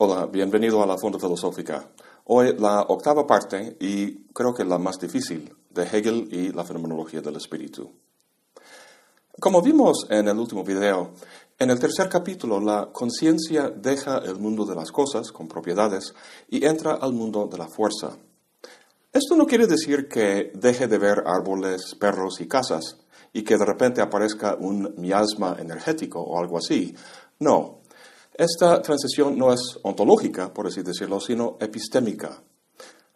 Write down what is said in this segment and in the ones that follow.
Hola, bienvenido a la Fonda Filosófica. Hoy la octava parte y creo que la más difícil de Hegel y la fenomenología del espíritu. Como vimos en el último video, en el tercer capítulo la conciencia deja el mundo de las cosas con propiedades y entra al mundo de la fuerza. Esto no quiere decir que deje de ver árboles, perros y casas y que de repente aparezca un miasma energético o algo así. No, esta transición no es ontológica, por así decirlo, sino epistémica.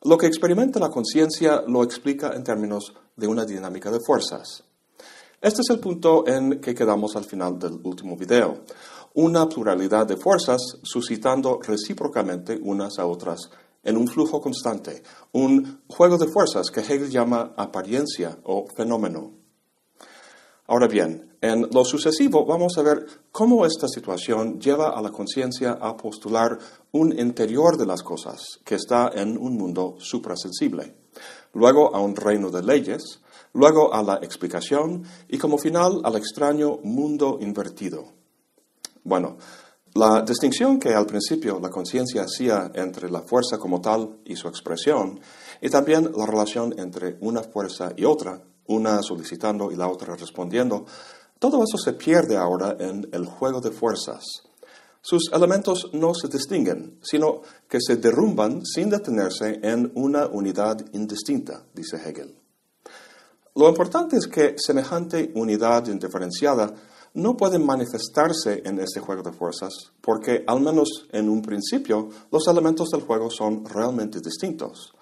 Lo que experimenta la conciencia lo explica en términos de una dinámica de fuerzas. Este es el punto en que quedamos al final del último video. Una pluralidad de fuerzas suscitando recíprocamente unas a otras en un flujo constante, un juego de fuerzas que Hegel llama apariencia o fenómeno. Ahora bien, en lo sucesivo vamos a ver cómo esta situación lleva a la conciencia a postular un interior de las cosas que está en un mundo suprasensible, luego a un reino de leyes, luego a la explicación y como final al extraño mundo invertido. Bueno, la distinción que al principio la conciencia hacía entre la fuerza como tal y su expresión, y también la relación entre una fuerza y otra, una solicitando y la otra respondiendo, todo eso se pierde ahora en el juego de fuerzas. Sus elementos no se distinguen, sino que se derrumban sin detenerse en una unidad indistinta, dice Hegel. Lo importante es que semejante unidad indiferenciada no puede manifestarse en este juego de fuerzas, porque al menos en un principio los elementos del juego son realmente distintos.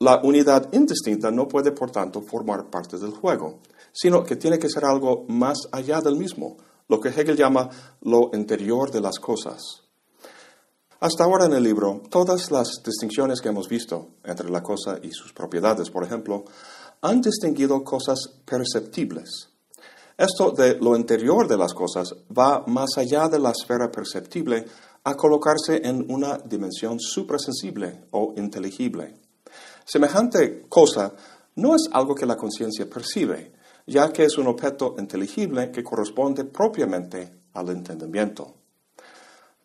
La unidad indistinta no puede, por tanto, formar parte del juego, sino que tiene que ser algo más allá del mismo, lo que Hegel llama lo interior de las cosas. Hasta ahora en el libro, todas las distinciones que hemos visto entre la cosa y sus propiedades, por ejemplo, han distinguido cosas perceptibles. Esto de lo interior de las cosas va más allá de la esfera perceptible a colocarse en una dimensión suprasensible o inteligible. Semejante cosa no es algo que la conciencia percibe, ya que es un objeto inteligible que corresponde propiamente al entendimiento.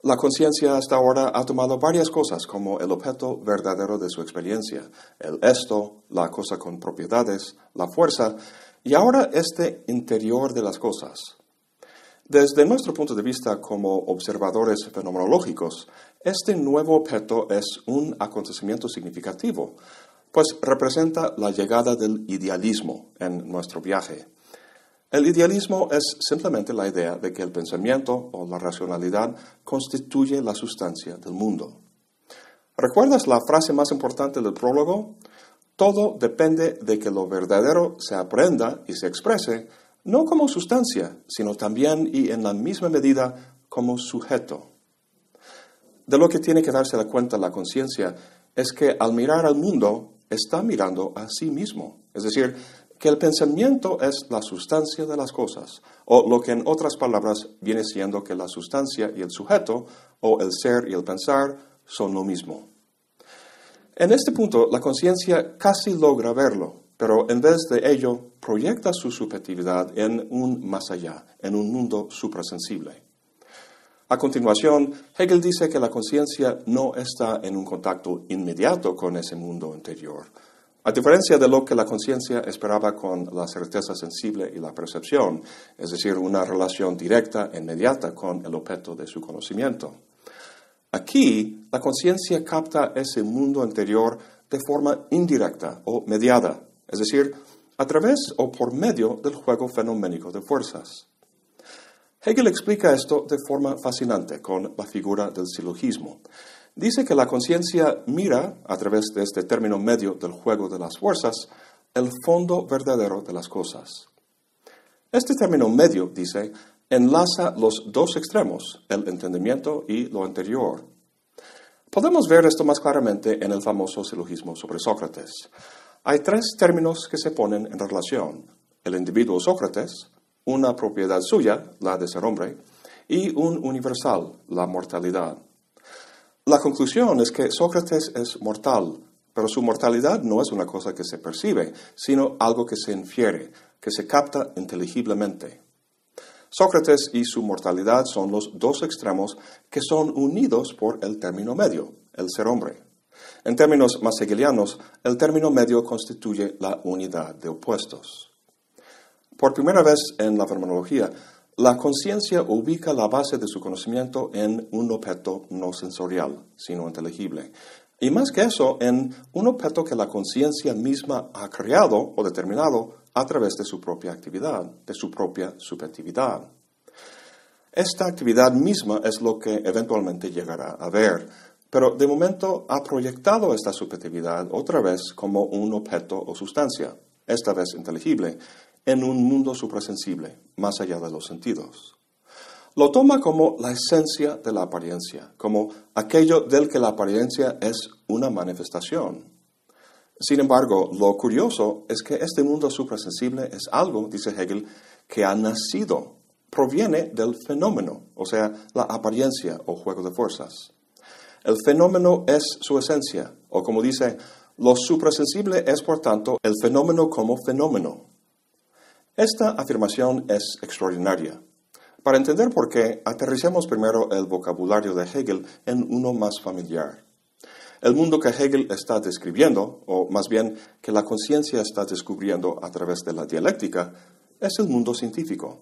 La conciencia hasta ahora ha tomado varias cosas como el objeto verdadero de su experiencia, el esto, la cosa con propiedades, la fuerza, y ahora este interior de las cosas. Desde nuestro punto de vista como observadores fenomenológicos, este nuevo objeto es un acontecimiento significativo, pues representa la llegada del idealismo en nuestro viaje. El idealismo es simplemente la idea de que el pensamiento o la racionalidad constituye la sustancia del mundo. ¿Recuerdas la frase más importante del prólogo? Todo depende de que lo verdadero se aprenda y se exprese, no como sustancia, sino también y en la misma medida como sujeto. De lo que tiene que darse la cuenta la conciencia es que al mirar al mundo está mirando a sí mismo. Es decir, que el pensamiento es la sustancia de las cosas, o lo que en otras palabras viene siendo que la sustancia y el sujeto, o el ser y el pensar, son lo mismo. En este punto, la conciencia casi logra verlo, pero en vez de ello, proyecta su subjetividad en un más allá, en un mundo suprasensible. A continuación, Hegel dice que la conciencia no está en un contacto inmediato con ese mundo interior, a diferencia de lo que la conciencia esperaba con la certeza sensible y la percepción, es decir, una relación directa e inmediata con el objeto de su conocimiento. Aquí, la conciencia capta ese mundo interior de forma indirecta o mediada, es decir, a través o por medio del juego fenoménico de fuerzas. Hegel explica esto de forma fascinante con la figura del silogismo. Dice que la conciencia mira, a través de este término medio del juego de las fuerzas, el fondo verdadero de las cosas. Este término medio, dice, enlaza los dos extremos, el entendimiento y lo anterior. Podemos ver esto más claramente en el famoso silogismo sobre Sócrates. Hay tres términos que se ponen en relación, el individuo Sócrates, una propiedad suya, la de ser hombre, y un universal, la mortalidad. La conclusión es que Sócrates es mortal, pero su mortalidad no es una cosa que se percibe, sino algo que se infiere, que se capta inteligiblemente. Sócrates y su mortalidad son los dos extremos que son unidos por el término medio, el ser hombre. En términos más hegelianos, el término medio constituye la unidad de opuestos. Por primera vez en la fenomenología, la conciencia ubica la base de su conocimiento en un objeto no sensorial, sino inteligible. Y más que eso, en un objeto que la conciencia misma ha creado o determinado a través de su propia actividad, de su propia subjetividad. Esta actividad misma es lo que eventualmente llegará a ver, pero de momento ha proyectado esta subjetividad otra vez como un objeto o sustancia, esta vez inteligible, en un mundo suprasensible, más allá de los sentidos. Lo toma como la esencia de la apariencia, como aquello del que la apariencia es una manifestación. Sin embargo, lo curioso es que este mundo suprasensible es algo, dice Hegel, que ha nacido, proviene del fenómeno, o sea, la apariencia o juego de fuerzas. El fenómeno es su esencia, o como dice, lo suprasensible es por tanto el fenómeno como fenómeno, esta afirmación es extraordinaria. Para entender por qué, aterricemos primero el vocabulario de Hegel en uno más familiar. El mundo que Hegel está describiendo, o más bien que la conciencia está descubriendo a través de la dialéctica, es el mundo científico.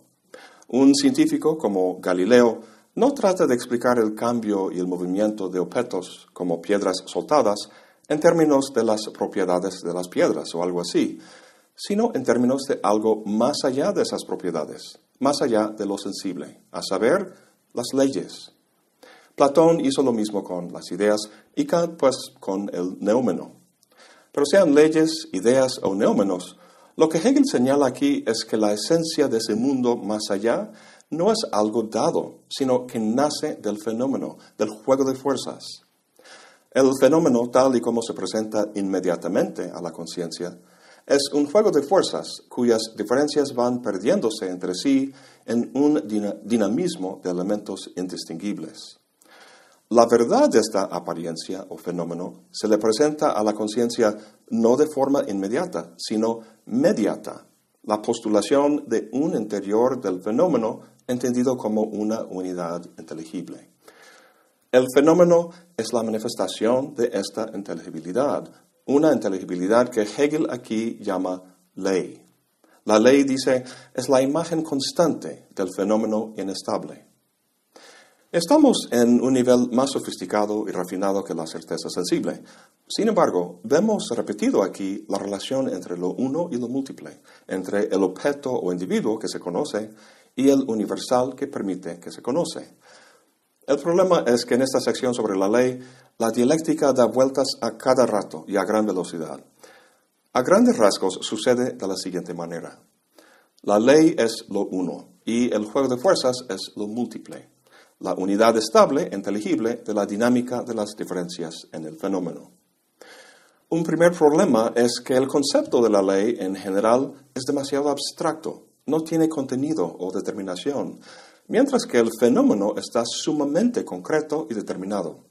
Un científico como Galileo no trata de explicar el cambio y el movimiento de objetos como piedras soltadas en términos de las propiedades de las piedras o algo así, sino en términos de algo más allá de esas propiedades, más allá de lo sensible, a saber, las leyes. Platón hizo lo mismo con las ideas y Kant pues con el neómeno. Pero sean leyes, ideas o neómenos, lo que Hegel señala aquí es que la esencia de ese mundo más allá no es algo dado, sino que nace del fenómeno, del juego de fuerzas. El fenómeno, tal y como se presenta inmediatamente a la conciencia, es un juego de fuerzas cuyas diferencias van perdiéndose entre sí en un dinamismo de elementos indistinguibles. La verdad de esta apariencia o fenómeno se le presenta a la conciencia no de forma inmediata, sino mediata, la postulación de un interior del fenómeno entendido como una unidad inteligible. El fenómeno es la manifestación de esta inteligibilidad, una inteligibilidad que Hegel aquí llama ley. La ley, dice, es la imagen constante del fenómeno inestable. Estamos en un nivel más sofisticado y refinado que la certeza sensible. Sin embargo, vemos repetido aquí la relación entre lo uno y lo múltiple, entre el objeto o individuo que se conoce y el universal que permite que se conoce. El problema es que en esta sección sobre la ley, la dialéctica da vueltas a cada rato y a gran velocidad. A grandes rasgos sucede de la siguiente manera. La ley es lo uno y el juego de fuerzas es lo múltiple, la unidad estable e inteligible de la dinámica de las diferencias en el fenómeno. Un primer problema es que el concepto de la ley en general es demasiado abstracto, no tiene contenido o determinación mientras que el fenómeno está sumamente concreto y determinado.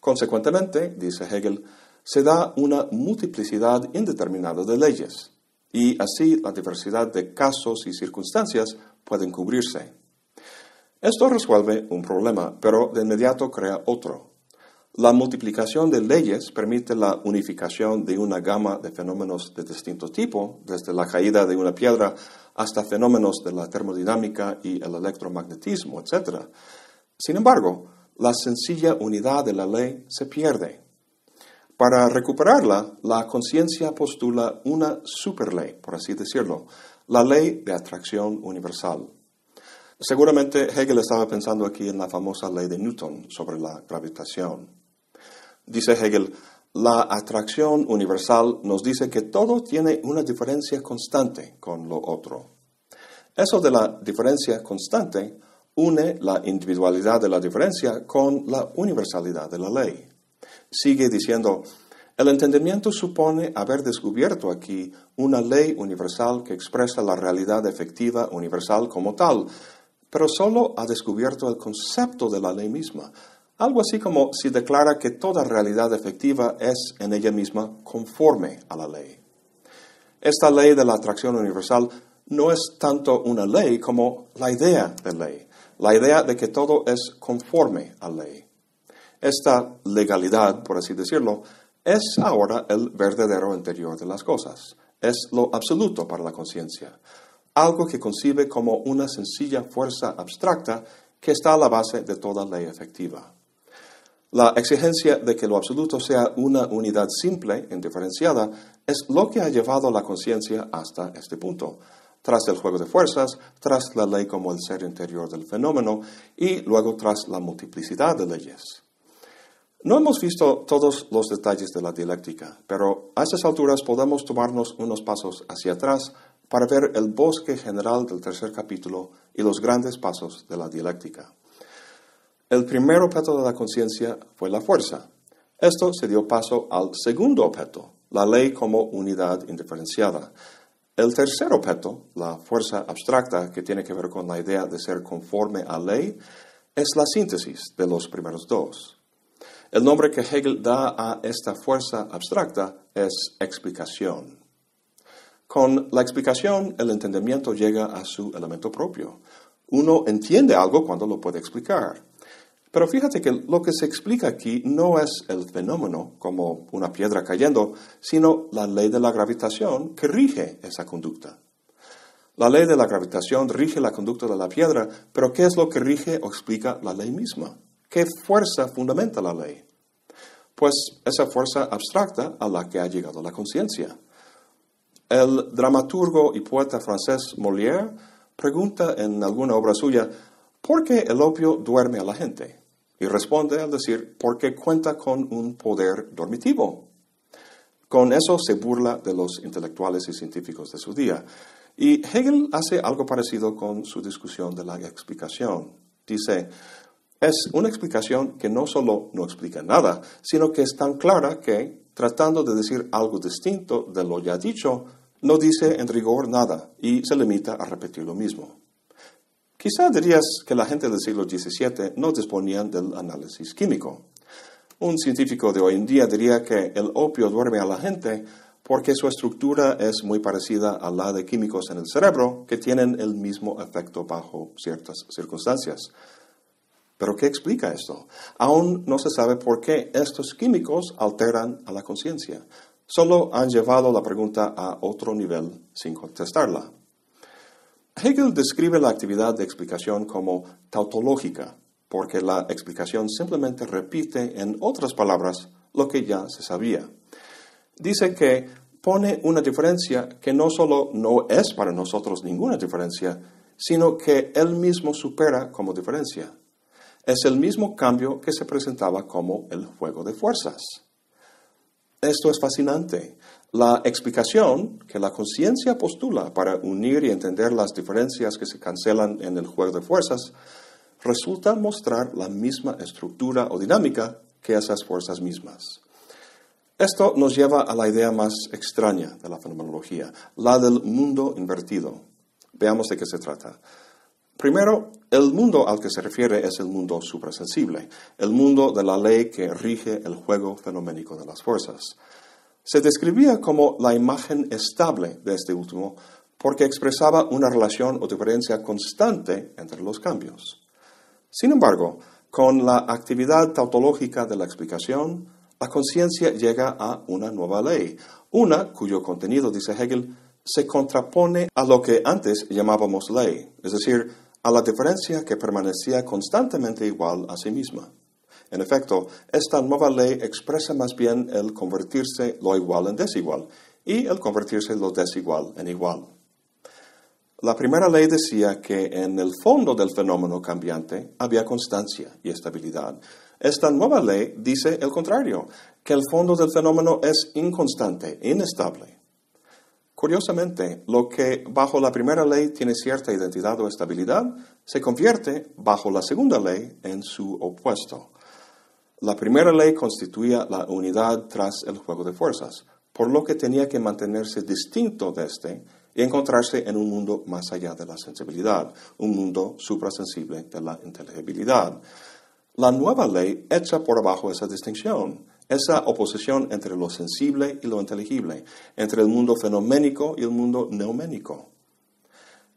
Consecuentemente, dice Hegel, se da una multiplicidad indeterminada de leyes, y así la diversidad de casos y circunstancias pueden cubrirse. Esto resuelve un problema, pero de inmediato crea otro, la multiplicación de leyes permite la unificación de una gama de fenómenos de distinto tipo, desde la caída de una piedra hasta fenómenos de la termodinámica y el electromagnetismo, etc. Sin embargo, la sencilla unidad de la ley se pierde. Para recuperarla, la conciencia postula una superley, por así decirlo, la ley de atracción universal. Seguramente Hegel estaba pensando aquí en la famosa ley de Newton sobre la gravitación. Dice Hegel, la atracción universal nos dice que todo tiene una diferencia constante con lo otro. Eso de la diferencia constante une la individualidad de la diferencia con la universalidad de la ley. Sigue diciendo, el entendimiento supone haber descubierto aquí una ley universal que expresa la realidad efectiva universal como tal, pero solo ha descubierto el concepto de la ley misma, algo así como si declara que toda realidad efectiva es en ella misma conforme a la ley. Esta ley de la atracción universal no es tanto una ley como la idea de ley, la idea de que todo es conforme a ley. Esta legalidad, por así decirlo, es ahora el verdadero interior de las cosas, es lo absoluto para la conciencia, algo que concibe como una sencilla fuerza abstracta que está a la base de toda ley efectiva. La exigencia de que lo absoluto sea una unidad simple, indiferenciada, es lo que ha llevado la conciencia hasta este punto. Tras el juego de fuerzas, tras la ley como el ser interior del fenómeno y luego tras la multiplicidad de leyes. No hemos visto todos los detalles de la dialéctica, pero a estas alturas podemos tomarnos unos pasos hacia atrás para ver el bosque general del tercer capítulo y los grandes pasos de la dialéctica. El primer objeto de la conciencia fue la fuerza. Esto se dio paso al segundo objeto, la ley como unidad indiferenciada. El tercer objeto, la fuerza abstracta que tiene que ver con la idea de ser conforme a ley, es la síntesis de los primeros dos. El nombre que Hegel da a esta fuerza abstracta es explicación. Con la explicación, el entendimiento llega a su elemento propio. Uno entiende algo cuando lo puede explicar. Pero fíjate que lo que se explica aquí no es el fenómeno como una piedra cayendo, sino la ley de la gravitación que rige esa conducta. La ley de la gravitación rige la conducta de la piedra, pero ¿qué es lo que rige o explica la ley misma? ¿Qué fuerza fundamenta la ley? Pues esa fuerza abstracta a la que ha llegado la conciencia. El dramaturgo y poeta francés Molière pregunta en alguna obra suya, ¿por qué el opio duerme a la gente? Y responde al decir, porque cuenta con un poder dormitivo. Con eso se burla de los intelectuales y científicos de su día. Y Hegel hace algo parecido con su discusión de la explicación. Dice, es una explicación que no solo no explica nada, sino que es tan clara que, tratando de decir algo distinto de lo ya dicho, no dice en rigor nada y se limita a repetir lo mismo. Quizá dirías que la gente del siglo XVII no disponían del análisis químico. Un científico de hoy en día diría que el opio duerme a la gente porque su estructura es muy parecida a la de químicos en el cerebro que tienen el mismo efecto bajo ciertas circunstancias. Pero ¿qué explica esto? Aún no se sabe por qué estos químicos alteran a la conciencia. Solo han llevado la pregunta a otro nivel sin contestarla. Hegel describe la actividad de explicación como tautológica, porque la explicación simplemente repite, en otras palabras, lo que ya se sabía. Dice que pone una diferencia que no solo no es para nosotros ninguna diferencia, sino que él mismo supera como diferencia. Es el mismo cambio que se presentaba como el juego de fuerzas. Esto es fascinante, la explicación que la conciencia postula para unir y entender las diferencias que se cancelan en el juego de fuerzas resulta mostrar la misma estructura o dinámica que esas fuerzas mismas. Esto nos lleva a la idea más extraña de la fenomenología, la del mundo invertido. Veamos de qué se trata. Primero, el mundo al que se refiere es el mundo suprasensible, el mundo de la ley que rige el juego fenoménico de las fuerzas. Se describía como la imagen estable de este último porque expresaba una relación o diferencia constante entre los cambios. Sin embargo, con la actividad tautológica de la explicación, la conciencia llega a una nueva ley, una cuyo contenido, dice Hegel, se contrapone a lo que antes llamábamos ley, es decir, a la diferencia que permanecía constantemente igual a sí misma. En efecto, esta nueva ley expresa más bien el convertirse lo igual en desigual y el convertirse lo desigual en igual. La primera ley decía que en el fondo del fenómeno cambiante había constancia y estabilidad. Esta nueva ley dice el contrario, que el fondo del fenómeno es inconstante, inestable. Curiosamente, lo que bajo la primera ley tiene cierta identidad o estabilidad, se convierte bajo la segunda ley en su opuesto. La primera ley constituía la unidad tras el juego de fuerzas, por lo que tenía que mantenerse distinto de este y encontrarse en un mundo más allá de la sensibilidad, un mundo suprasensible de la inteligibilidad. La nueva ley echa por abajo esa distinción, esa oposición entre lo sensible y lo inteligible, entre el mundo fenoménico y el mundo neuménico.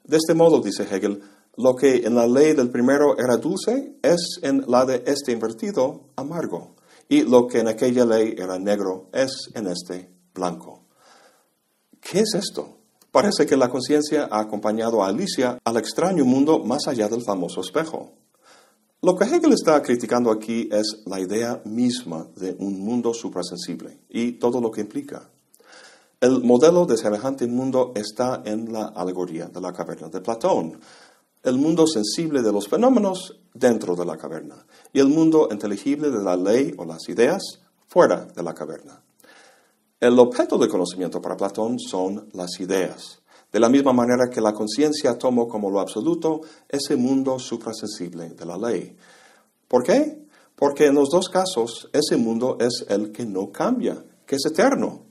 De este modo, dice Hegel, lo que en la ley del primero era dulce es en la de este invertido amargo, y lo que en aquella ley era negro es en este blanco. ¿Qué es esto? Parece que la conciencia ha acompañado a Alicia al extraño mundo más allá del famoso espejo. Lo que Hegel está criticando aquí es la idea misma de un mundo suprasensible y todo lo que implica. El modelo de semejante mundo está en la alegoría de la caverna de Platón, el mundo sensible de los fenómenos dentro de la caverna y el mundo inteligible de la ley o las ideas fuera de la caverna. El objeto de conocimiento para Platón son las ideas. De la misma manera que la conciencia tomó como lo absoluto ese mundo suprasensible de la ley. ¿Por qué? Porque en los dos casos ese mundo es el que no cambia, que es eterno,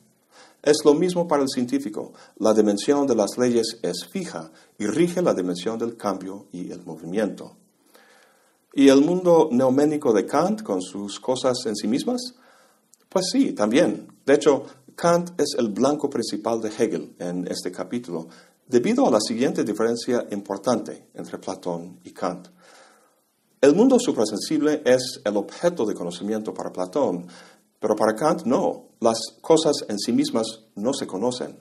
es lo mismo para el científico. La dimensión de las leyes es fija y rige la dimensión del cambio y el movimiento. ¿Y el mundo neoménico de Kant con sus cosas en sí mismas? Pues sí, también. De hecho, Kant es el blanco principal de Hegel en este capítulo, debido a la siguiente diferencia importante entre Platón y Kant. El mundo suprasensible es el objeto de conocimiento para Platón, pero para Kant no las cosas en sí mismas no se conocen.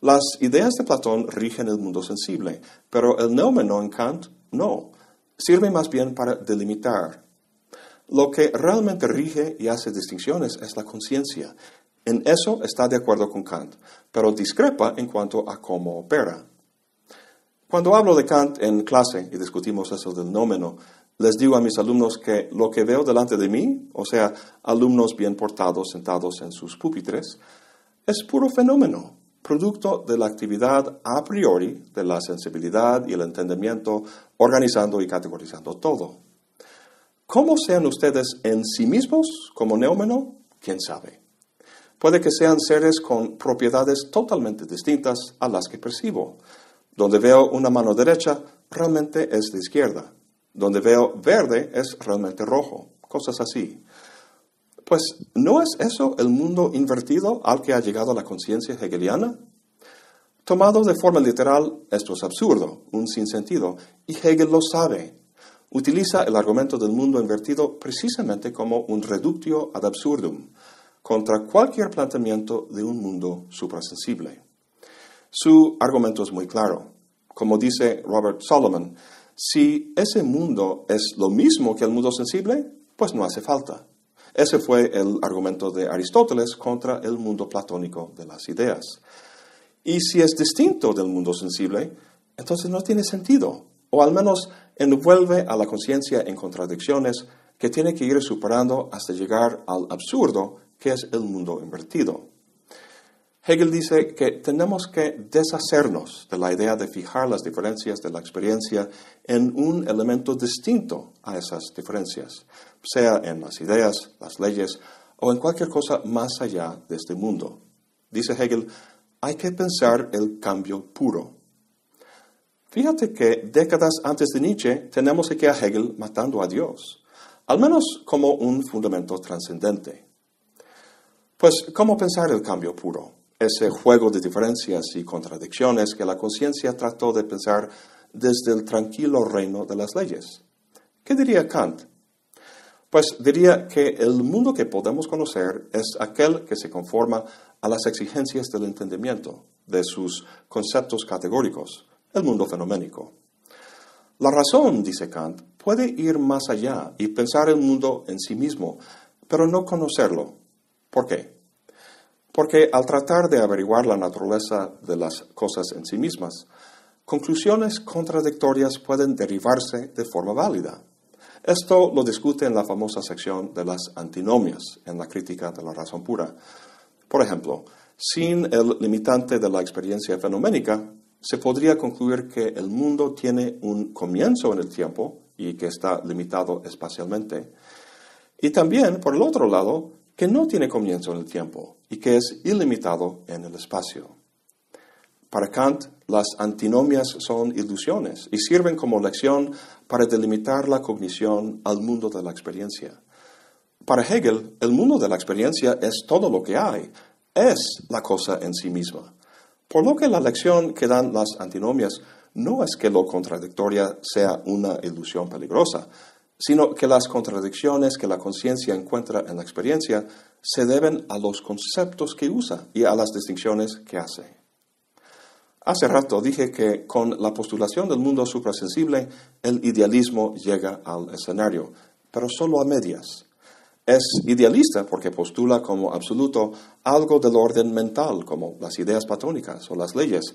Las ideas de Platón rigen el mundo sensible, pero el nómeno en Kant no. Sirve más bien para delimitar. Lo que realmente rige y hace distinciones es la conciencia. En eso está de acuerdo con Kant, pero discrepa en cuanto a cómo opera. Cuando hablo de Kant en clase y discutimos eso del nómeno, les digo a mis alumnos que lo que veo delante de mí, o sea, alumnos bien portados sentados en sus pupitres, es puro fenómeno, producto de la actividad a priori de la sensibilidad y el entendimiento, organizando y categorizando todo. ¿Cómo sean ustedes en sí mismos como neómeno? ¿Quién sabe? Puede que sean seres con propiedades totalmente distintas a las que percibo. Donde veo una mano derecha, realmente es de izquierda donde veo verde es realmente rojo. Cosas así. Pues, ¿no es eso el mundo invertido al que ha llegado la conciencia hegeliana? Tomado de forma literal, esto es absurdo, un sinsentido, y Hegel lo sabe. Utiliza el argumento del mundo invertido precisamente como un reductio ad absurdum, contra cualquier planteamiento de un mundo suprasensible. Su argumento es muy claro. Como dice Robert Solomon, si ese mundo es lo mismo que el mundo sensible, pues no hace falta. Ese fue el argumento de Aristóteles contra el mundo platónico de las ideas. Y si es distinto del mundo sensible, entonces no tiene sentido, o al menos envuelve a la conciencia en contradicciones que tiene que ir superando hasta llegar al absurdo que es el mundo invertido. Hegel dice que tenemos que deshacernos de la idea de fijar las diferencias de la experiencia en un elemento distinto a esas diferencias, sea en las ideas, las leyes o en cualquier cosa más allá de este mundo. Dice Hegel, hay que pensar el cambio puro. Fíjate que décadas antes de Nietzsche tenemos aquí a Hegel matando a Dios, al menos como un fundamento trascendente. Pues, ¿cómo pensar el cambio puro? ese juego de diferencias y contradicciones que la conciencia trató de pensar desde el tranquilo reino de las leyes. ¿Qué diría Kant? Pues diría que el mundo que podemos conocer es aquel que se conforma a las exigencias del entendimiento, de sus conceptos categóricos, el mundo fenoménico. La razón, dice Kant, puede ir más allá y pensar el mundo en sí mismo, pero no conocerlo. ¿Por qué? porque al tratar de averiguar la naturaleza de las cosas en sí mismas, conclusiones contradictorias pueden derivarse de forma válida. Esto lo discute en la famosa sección de las antinomias, en la crítica de la razón pura. Por ejemplo, sin el limitante de la experiencia fenoménica, se podría concluir que el mundo tiene un comienzo en el tiempo y que está limitado espacialmente. Y también, por el otro lado, que no tiene comienzo en el tiempo y que es ilimitado en el espacio. Para Kant, las antinomias son ilusiones y sirven como lección para delimitar la cognición al mundo de la experiencia. Para Hegel, el mundo de la experiencia es todo lo que hay, es la cosa en sí misma. Por lo que la lección que dan las antinomias no es que lo contradictoria sea una ilusión peligrosa, sino que las contradicciones que la conciencia encuentra en la experiencia se deben a los conceptos que usa y a las distinciones que hace. Hace rato dije que con la postulación del mundo suprasensible el idealismo llega al escenario, pero solo a medias. Es idealista porque postula como absoluto algo del orden mental, como las ideas platónicas o las leyes,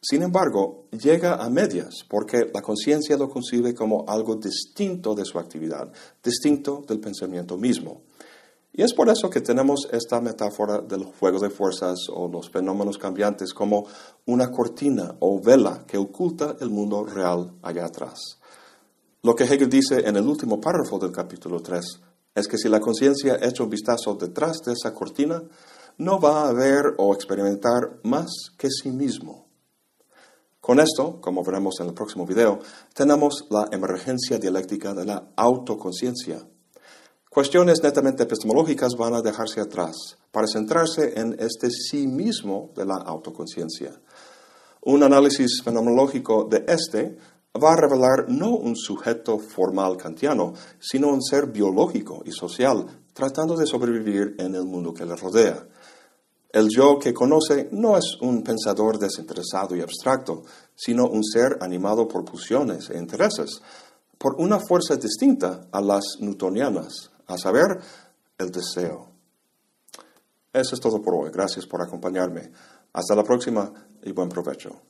sin embargo, llega a medias porque la conciencia lo concibe como algo distinto de su actividad, distinto del pensamiento mismo. Y es por eso que tenemos esta metáfora del juego de fuerzas o los fenómenos cambiantes como una cortina o vela que oculta el mundo real allá atrás. Lo que Hegel dice en el último párrafo del capítulo 3 es que si la conciencia echa un vistazo detrás de esa cortina, no va a ver o experimentar más que sí mismo con esto, como veremos en el próximo video, tenemos la emergencia dialéctica de la autoconciencia. Cuestiones netamente epistemológicas van a dejarse atrás para centrarse en este sí mismo de la autoconciencia. Un análisis fenomenológico de este va a revelar no un sujeto formal kantiano, sino un ser biológico y social, tratando de sobrevivir en el mundo que le rodea. El yo que conoce no es un pensador desinteresado y abstracto, sino un ser animado por pulsiones e intereses, por una fuerza distinta a las newtonianas, a saber, el deseo. Eso es todo por hoy. Gracias por acompañarme. Hasta la próxima y buen provecho.